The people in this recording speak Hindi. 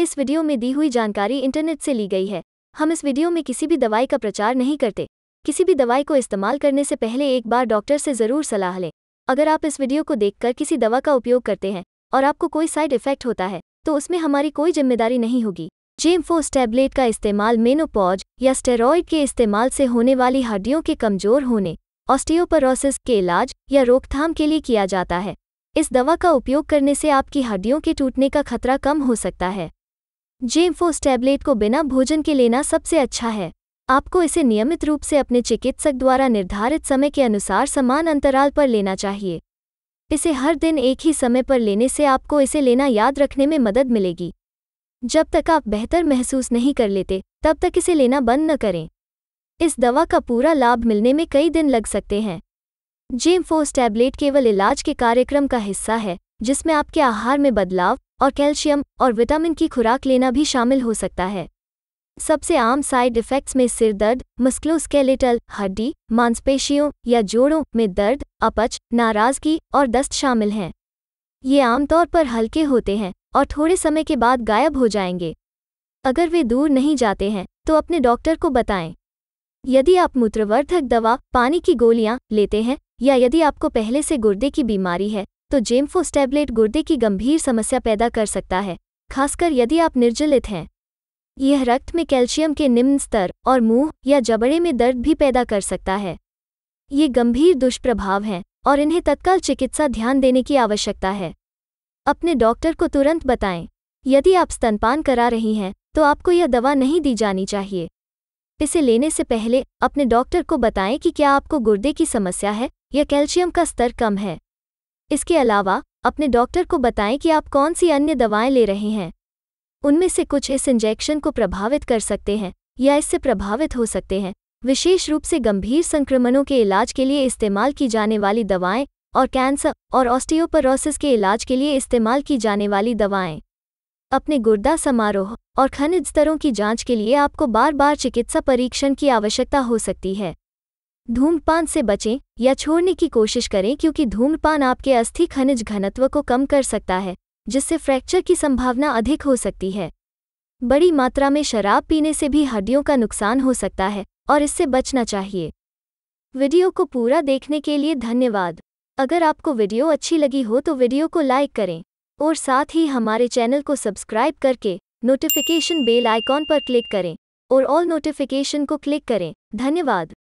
इस वीडियो में दी हुई जानकारी इंटरनेट से ली गई है हम इस वीडियो में किसी भी दवाई का प्रचार नहीं करते किसी भी दवाई को इस्तेमाल करने से पहले एक बार डॉक्टर से ज़रूर सलाह लें अगर आप इस वीडियो को देखकर किसी दवा का उपयोग करते हैं और आपको कोई साइड इफेक्ट होता है तो उसमें हमारी कोई जिम्मेदारी नहीं होगी जेम्फोस टैबलेट का इस्तेमाल मेनोपॉज या स्टेरॉयड के इस्तेमाल से होने वाली हड्डियों के कमजोर होने ऑस्टियोपरोसिस के इलाज या रोकथाम के लिए किया जाता है इस दवा का उपयोग करने से आपकी हड्डियों के टूटने का खतरा कम हो सकता है जेब टैबलेट को बिना भोजन के लेना सबसे अच्छा है आपको इसे नियमित रूप से अपने चिकित्सक द्वारा निर्धारित समय के अनुसार समान अंतराल पर लेना चाहिए इसे हर दिन एक ही समय पर लेने से आपको इसे लेना याद रखने में मदद मिलेगी जब तक आप बेहतर महसूस नहीं कर लेते तब तक इसे लेना बंद न करें इस दवा का पूरा लाभ मिलने में कई दिन लग सकते हैं जेम टैबलेट केवल इलाज के कार्यक्रम का हिस्सा है जिसमें आपके आहार में बदलाव और कैल्शियम और विटामिन की खुराक लेना भी शामिल हो सकता है सबसे आम साइड इफ़ेक्ट्स में सिर दर्द मस्क्लोस्केलेटल हड्डी मांसपेशियों या जोड़ों में दर्द अपच नाराज़गी और दस्त शामिल हैं ये आमतौर पर हल्के होते हैं और थोड़े समय के बाद गायब हो जाएंगे अगर वे दूर नहीं जाते हैं तो अपने डॉक्टर को बताएं यदि आप मूत्रवर्धक दवा पानी की गोलियां लेते हैं या यदि आपको पहले से गुर्दे की बीमारी है तो जेमफोस टैबलेट गुर्दे की गंभीर समस्या पैदा कर सकता है खासकर यदि आप निर्जलित हैं यह रक्त में कैल्शियम के निम्न स्तर और मुंह या जबड़े में दर्द भी पैदा कर सकता है ये गंभीर दुष्प्रभाव हैं और इन्हें तत्काल चिकित्सा ध्यान देने की आवश्यकता है अपने डॉक्टर को तुरंत बताएं यदि आप स्तनपान करा रही हैं तो आपको यह दवा नहीं दी जानी चाहिए इसे लेने से पहले अपने डॉक्टर को बताएं कि क्या आपको गुर्दे की समस्या है या कैल्शियम का स्तर कम है इसके अलावा अपने डॉक्टर को बताएं कि आप कौन सी अन्य दवाएं ले रहे हैं उनमें से कुछ इस इंजेक्शन को प्रभावित कर सकते हैं या इससे प्रभावित हो सकते हैं विशेष रूप से गंभीर संक्रमणों के इलाज के लिए इस्तेमाल की जाने वाली दवाएं और कैंसर और ऑस्टियोपरोसिस के इलाज के लिए इस्तेमाल की जाने वाली दवाएं अपने गुर्दा समारोह और खनिज स्तरों की जांच के लिए आपको बार बार चिकित्सा परीक्षण की आवश्यकता हो सकती है धूमपान से बचें या छोड़ने की कोशिश करें क्योंकि धूमपान आपके अस्थि खनिज घनत्व को कम कर सकता है जिससे फ्रैक्चर की संभावना अधिक हो सकती है बड़ी मात्रा में शराब पीने से भी हड्डियों का नुकसान हो सकता है और इससे बचना चाहिए वीडियो को पूरा देखने के लिए धन्यवाद अगर आपको वीडियो अच्छी लगी हो तो वीडियो को लाइक करें और साथ ही हमारे चैनल को सब्सक्राइब करके नोटिफिकेशन बेल आइकॉन पर क्लिक करें और ऑल नोटिफिकेशन को क्लिक करें धन्यवाद